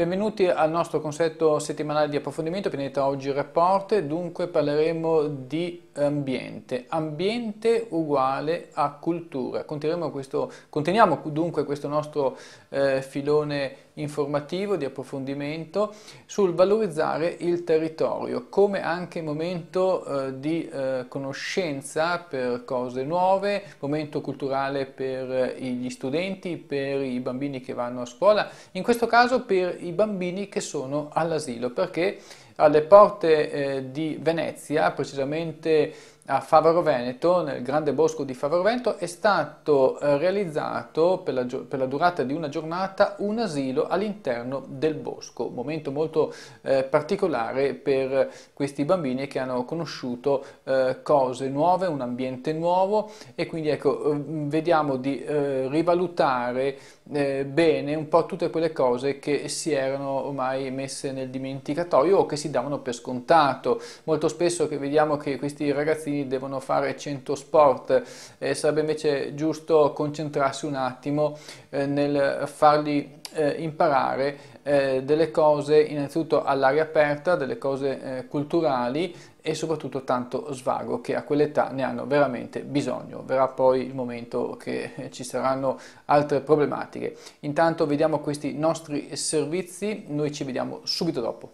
Benvenuti al nostro consetto settimanale di approfondimento Pianeta Oggi Report, dunque parleremo di ambiente. Ambiente uguale a cultura. Questo, conteniamo dunque questo nostro eh, filone informativo di approfondimento sul valorizzare il territorio come anche momento eh, di eh, conoscenza per cose nuove, momento culturale per eh, gli studenti, per i bambini che vanno a scuola, in questo caso per i bambini che sono all'asilo perché alle porte eh, di Venezia, precisamente a Favaro Veneto, nel grande bosco di Favaro Veneto, è stato eh, realizzato per la, per la durata di una giornata un asilo all'interno del bosco, momento molto eh, particolare per questi bambini che hanno conosciuto eh, cose nuove, un ambiente nuovo e quindi ecco, mm, vediamo di eh, rivalutare eh, bene un po' tutte quelle cose che si erano ormai messe nel dimenticatoio o che si davano per scontato. Molto spesso che vediamo che questi ragazzini devono fare 100 sport, eh, sarebbe invece giusto concentrarsi un attimo eh, nel fargli eh, imparare eh, delle cose innanzitutto all'aria aperta, delle cose eh, culturali e soprattutto tanto svago che a quell'età ne hanno veramente bisogno. Verrà poi il momento che ci saranno altre problematiche. Intanto vediamo questi nostri servizi, noi ci vediamo subito dopo.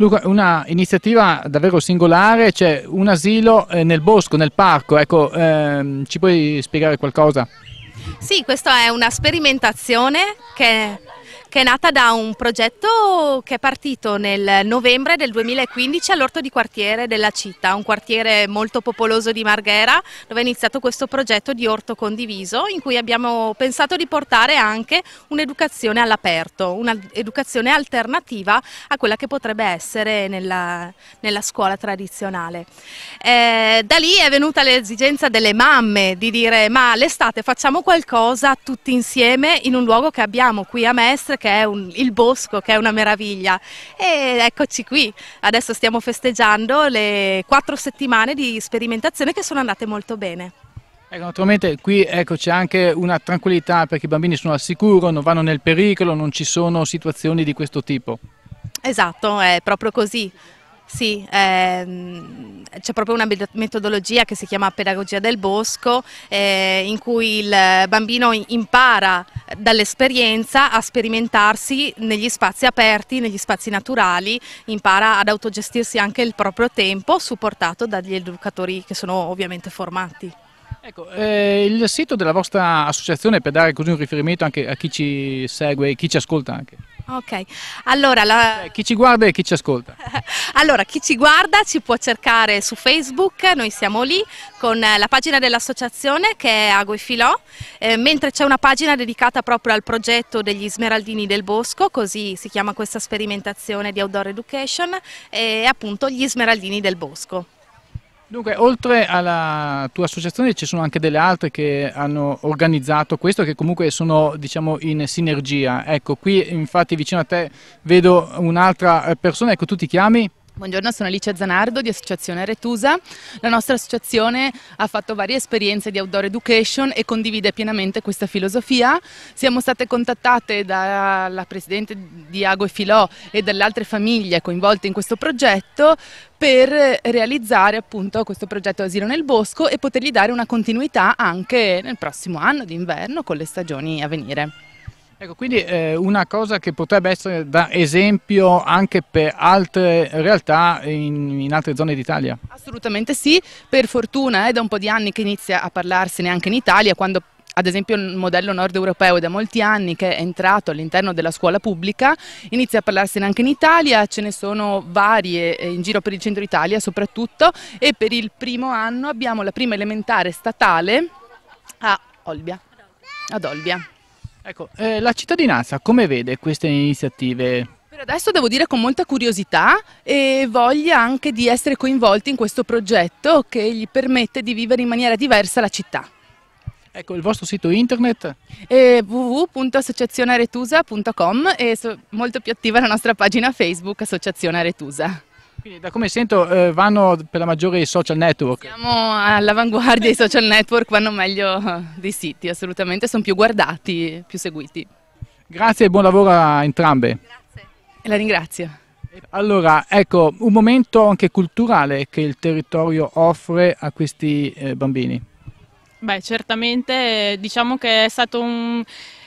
Luca, una iniziativa davvero singolare, c'è cioè un asilo eh, nel bosco, nel parco, ecco, ehm, ci puoi spiegare qualcosa? Sì, questa è una sperimentazione che che è nata da un progetto che è partito nel novembre del 2015 all'orto di quartiere della città, un quartiere molto popoloso di Marghera, dove è iniziato questo progetto di orto condiviso in cui abbiamo pensato di portare anche un'educazione all'aperto, un'educazione alternativa a quella che potrebbe essere nella, nella scuola tradizionale. Eh, da lì è venuta l'esigenza delle mamme di dire ma l'estate facciamo qualcosa tutti insieme in un luogo che abbiamo qui a Mestre che è un, il bosco, che è una meraviglia. E eccoci qui, adesso stiamo festeggiando le quattro settimane di sperimentazione che sono andate molto bene. Ecco, naturalmente qui ecco, c'è anche una tranquillità perché i bambini sono al sicuro, non vanno nel pericolo, non ci sono situazioni di questo tipo. Esatto, è proprio così. Sì, ehm, c'è proprio una metodologia che si chiama pedagogia del bosco eh, in cui il bambino impara dall'esperienza a sperimentarsi negli spazi aperti, negli spazi naturali, impara ad autogestirsi anche il proprio tempo supportato dagli educatori che sono ovviamente formati. Ecco, eh, il sito della vostra associazione per dare così un riferimento anche a chi ci segue e chi ci ascolta anche. Ok, allora la... eh, chi ci guarda e chi ci ascolta? allora, chi ci guarda ci può cercare su Facebook, noi siamo lì con eh, la pagina dell'associazione che è Ago e Filò, eh, mentre c'è una pagina dedicata proprio al progetto degli Smeraldini del Bosco, così si chiama questa sperimentazione di outdoor education, e appunto gli Smeraldini del Bosco. Dunque, oltre alla tua associazione ci sono anche delle altre che hanno organizzato questo, che comunque sono diciamo, in sinergia. Ecco, qui infatti vicino a te vedo un'altra persona, ecco tu ti chiami? Buongiorno, sono Alice Zanardo di Associazione Retusa. La nostra associazione ha fatto varie esperienze di outdoor education e condivide pienamente questa filosofia. Siamo state contattate dalla presidente Diago e Filò e dalle altre famiglie coinvolte in questo progetto per realizzare appunto questo progetto Asilo nel Bosco e potergli dare una continuità anche nel prossimo anno d'inverno con le stagioni a venire. Ecco, quindi eh, una cosa che potrebbe essere da esempio anche per altre realtà in, in altre zone d'Italia? Assolutamente sì, per fortuna è eh, da un po' di anni che inizia a parlarsene anche in Italia, quando ad esempio il modello nord europeo è da molti anni che è entrato all'interno della scuola pubblica, inizia a parlarsene anche in Italia, ce ne sono varie eh, in giro per il centro Italia soprattutto e per il primo anno abbiamo la prima elementare statale a Olbia, ad Olbia. Ecco, eh, la cittadinanza come vede queste iniziative? Per adesso devo dire con molta curiosità e voglia anche di essere coinvolti in questo progetto che gli permette di vivere in maniera diversa la città. Ecco, il vostro sito internet? Eh, www.associazionearetusa.com e molto più attiva la nostra pagina Facebook Associazione Aretusa. Quindi da come sento eh, vanno per la maggiore i social network. Siamo all'avanguardia, i social network vanno meglio dei siti, assolutamente, sono più guardati, più seguiti. Grazie e buon lavoro a entrambe. Grazie. E la ringrazio. Allora, ecco, un momento anche culturale che il territorio offre a questi eh, bambini. Beh, certamente eh, diciamo che è stato un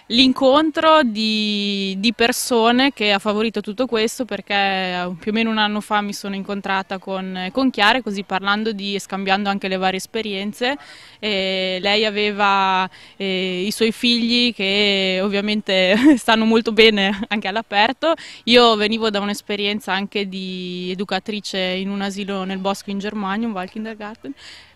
l'incontro di, di, persone che ha favorito tutto questo perché eh, più o meno un anno fa mi sono incontrata con, con Chiara così parlando di, e scambiando anche le varie esperienze e lei aveva eh, i suoi figli che ovviamente stanno molto bene anche all'aperto io venivo da un'esperienza anche di educatrice in un asilo nel bosco in Germania, un Waldkindergarten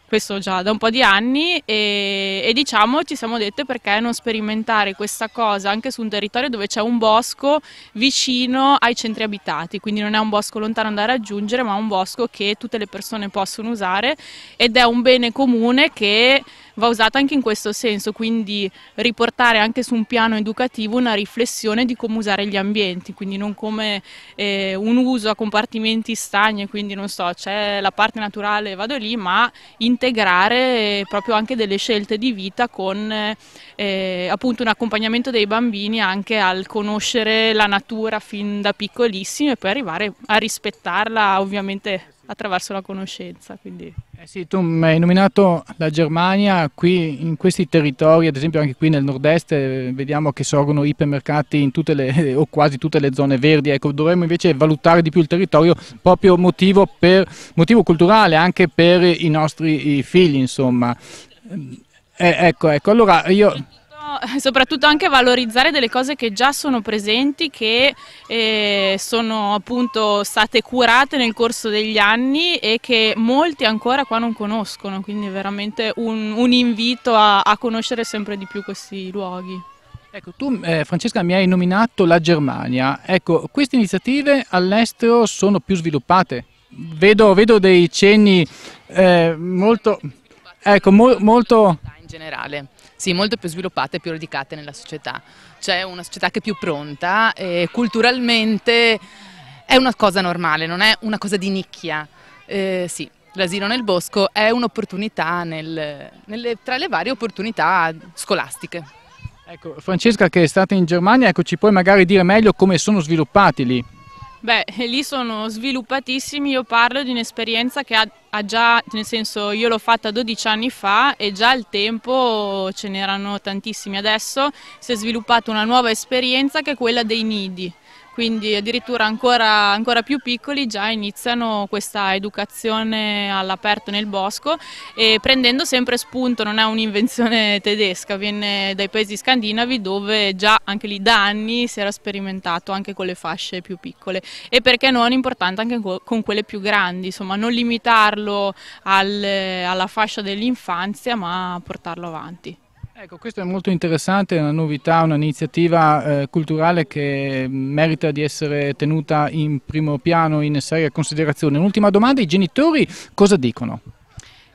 questo già da un po' di anni e, e, diciamo ci siamo dette perché non sperimentare questa cosa anche su un territorio dove c'è un bosco vicino ai centri abitati, quindi non è un bosco lontano da raggiungere ma un bosco che tutte le persone possono usare ed è un bene comune che va usata anche in questo senso, quindi riportare anche su un piano educativo una riflessione di come usare gli ambienti, quindi non come eh, un uso a compartimenti stagni, quindi non so, c'è la parte naturale, vado lì, ma integrare eh, proprio anche delle scelte di vita con eh, appunto un accompagnamento dei bambini anche al conoscere la natura fin da piccolissimi e poi arrivare a rispettarla ovviamente attraverso la conoscenza. Quindi. Eh sì, tu hai nominato la Germania, qui in questi territori, ad esempio anche qui nel nord-est, eh, vediamo che sorgono ipermercati in tutte le, o quasi tutte le zone verdi, ecco, dovremmo invece valutare di più il territorio proprio motivo, per, motivo culturale, anche per i nostri figli, insomma. Ehm, eh, ecco, ecco, allora io... soprattutto anche valorizzare delle cose che già sono presenti, che eh, sono appunto state curate nel corso degli anni e che molti ancora qua non conoscono, quindi veramente un, un invito a, a conoscere sempre di più questi luoghi. Ecco, tu eh, Francesca mi hai nominato la Germania, ecco, queste iniziative all'estero sono più sviluppate? Vedo, vedo dei cenni eh, molto, ecco, mo molto, in generale, sì, molto più sviluppate e più radicate nella società. C'è cioè, una società che è più pronta e culturalmente è una cosa normale, non è una cosa di nicchia. Eh, sì, l'asilo nel bosco è un'opportunità tra le varie opportunità scolastiche. Ecco, Francesca che è stata in Germania, ecco, ci puoi magari dire meglio come sono sviluppati lì? Beh, lì sono sviluppatissimi, io parlo di un'esperienza che ha, ha, già, nel senso io l'ho fatta 12 anni fa e già al tempo ce n'erano tantissimi, adesso si è sviluppata una nuova esperienza che è quella dei nidi quindi addirittura ancora, ancora più piccoli già iniziano questa educazione all'aperto nel bosco e prendendo sempre spunto, non è un'invenzione tedesca, viene dai paesi scandinavi dove già anche lì da anni si era sperimentato anche con le fasce più piccole e perché non è importante anche con quelle più grandi, insomma non limitarlo al, alla fascia dell'infanzia ma portarlo avanti. Ecco, questo è molto interessante, è una novità, un'iniziativa eh, culturale che merita di essere tenuta in primo piano, in seria considerazione. Un'ultima domanda, i genitori cosa dicono?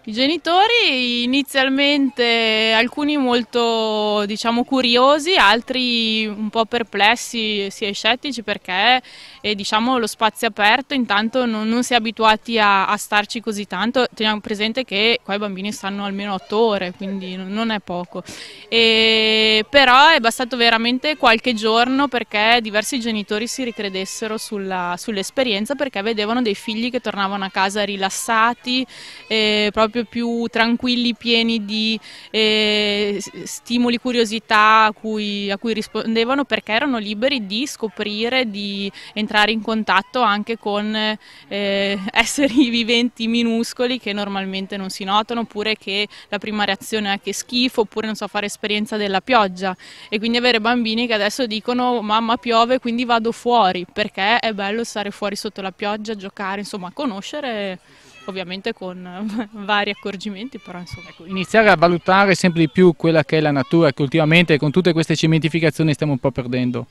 I genitori inizialmente alcuni molto diciamo, curiosi, altri un po' perplessi si scettici perché eh, diciamo, lo spazio aperto intanto non, non si è abituati a, a, starci così tanto, teniamo presente che qua i bambini stanno almeno otto ore quindi non è poco, e, però è bastato veramente qualche giorno perché diversi genitori si ricredessero sull'esperienza perché vedevano dei figli che tornavano a casa rilassati, eh, proprio proprio più tranquilli, pieni di eh, stimoli, curiosità a cui, a cui, rispondevano perché erano liberi di scoprire, di entrare in contatto anche con eh, esseri viventi minuscoli che normalmente non si notano oppure che la prima reazione è che schifo oppure non so fare esperienza della pioggia e quindi avere bambini che adesso dicono mamma piove quindi vado fuori perché è bello stare fuori sotto la pioggia, giocare, insomma conoscere ovviamente con eh, vari accorgimenti, però insomma. Ecco, iniziare a valutare sempre di più quella che è la natura, che ultimamente con tutte queste cementificazioni stiamo un po' perdendo.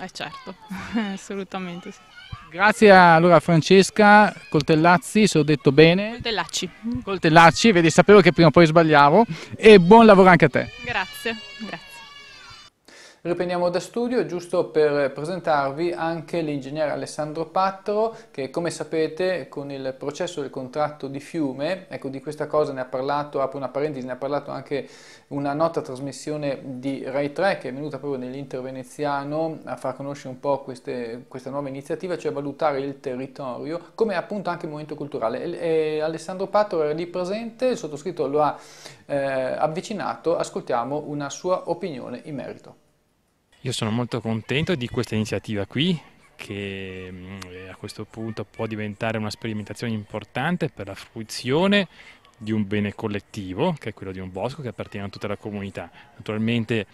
Eh certo, assolutamente sì. Grazie a allora, Francesca Coltellazzi, se ho detto bene. Coltellacci. Coltellacci, vedi, sapevo che prima o poi sbagliavo. E buon lavoro anche a te. Grazie. Grazie. Riprendiamo da studio giusto per presentarvi anche l'ingegnere Alessandro Pattro che come sapete con il processo del contratto di fiume, ecco di questa cosa ne ha parlato, apro una parentesi, ne ha parlato anche una nota trasmissione di Rai 3 che è venuta proprio nell'interveneziano a far conoscere un po' queste, questa nuova iniziativa, cioè valutare il territorio come appunto anche il momento culturale. E, e Alessandro Pattro era lì presente, il sottoscritto lo ha eh, avvicinato, ascoltiamo una sua opinione in merito. Io sono molto contento di questa iniziativa qui che mm, eh, a questo punto può diventare una sperimentazione importante per la fruizione di un bene collettivo, che è quello di un bosco che appartiene a tutta la comunità. Naturalmente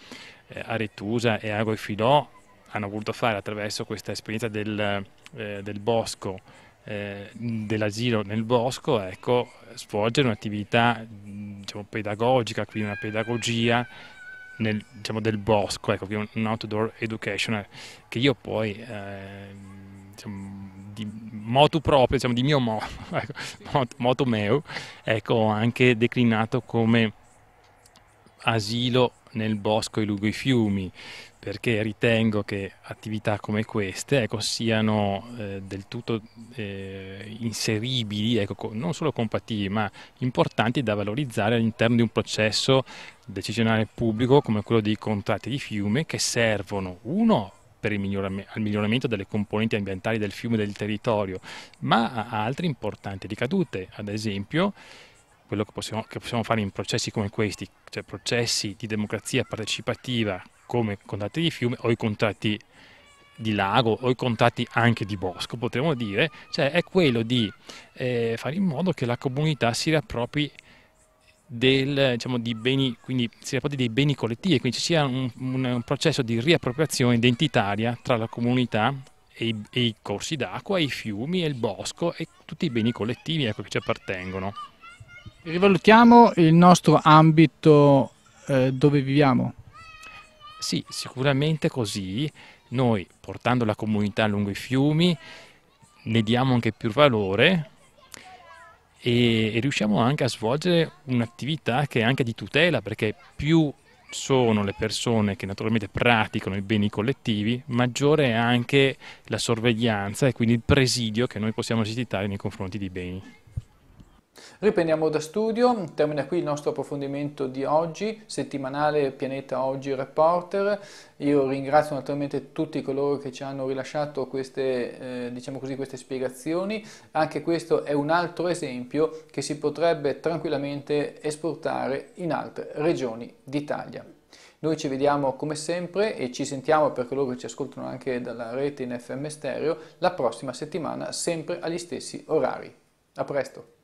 eh, Aretusa e Ago e Filò hanno voluto fare attraverso questa esperienza del, eh, del bosco, eh, dell'asilo nel bosco, ecco, svolgere un'attività diciamo, pedagogica, quindi una pedagogia nel, diciamo, del bosco, ecco, che è un outdoor education eh, che io poi eh, diciamo, di moto proprio, diciamo, di mio mo, ecco, mot, moto meu, ecco, ho anche declinato come asilo nel bosco e lungo i fiumi, perché ritengo che attività come queste ecco, siano eh, del tutto eh, inseribili, ecco, non solo compatibili, ma importanti da valorizzare all'interno di un processo decisionale pubblico come quello dei contratti di fiume che servono, uno, per il miglioramento, al miglioramento delle componenti ambientali del fiume e del territorio, ma ha altre importanti ricadute, ad esempio quello che possiamo, che possiamo fare in processi come questi, cioè processi di democrazia partecipativa come contatti di fiume o i contatti di lago o i contatti anche di bosco, potremmo dire, cioè è quello di eh, fare in modo che la comunità si riappropri del, diciamo, di beni, quindi si riappropri dei beni collettivi, quindi ci sia un, un, un processo di riappropriazione identitaria tra la comunità e i, e i corsi d'acqua, i fiumi e il bosco e tutti i beni collettivi ecco, che ci appartengono. Rivalutiamo il nostro ambito eh, dove viviamo. Sì, sicuramente così noi portando la comunità lungo i fiumi ne diamo anche più valore e, e riusciamo anche a svolgere un'attività che è anche di tutela perché più sono le persone che naturalmente praticano i beni collettivi, maggiore è anche la sorveglianza e quindi il presidio che noi possiamo esercitare nei confronti dei beni. Riprendiamo da studio, termina qui il nostro approfondimento di oggi, settimanale Pianeta Oggi Reporter. Io ringrazio naturalmente tutti coloro che ci hanno rilasciato queste, eh, diciamo così, queste spiegazioni. Anche questo è un altro esempio che si potrebbe tranquillamente esportare in altre regioni d'Italia. Noi ci vediamo come sempre e ci sentiamo per coloro che ci ascoltano anche dalla rete in FM Stereo la prossima settimana sempre agli stessi orari. A presto!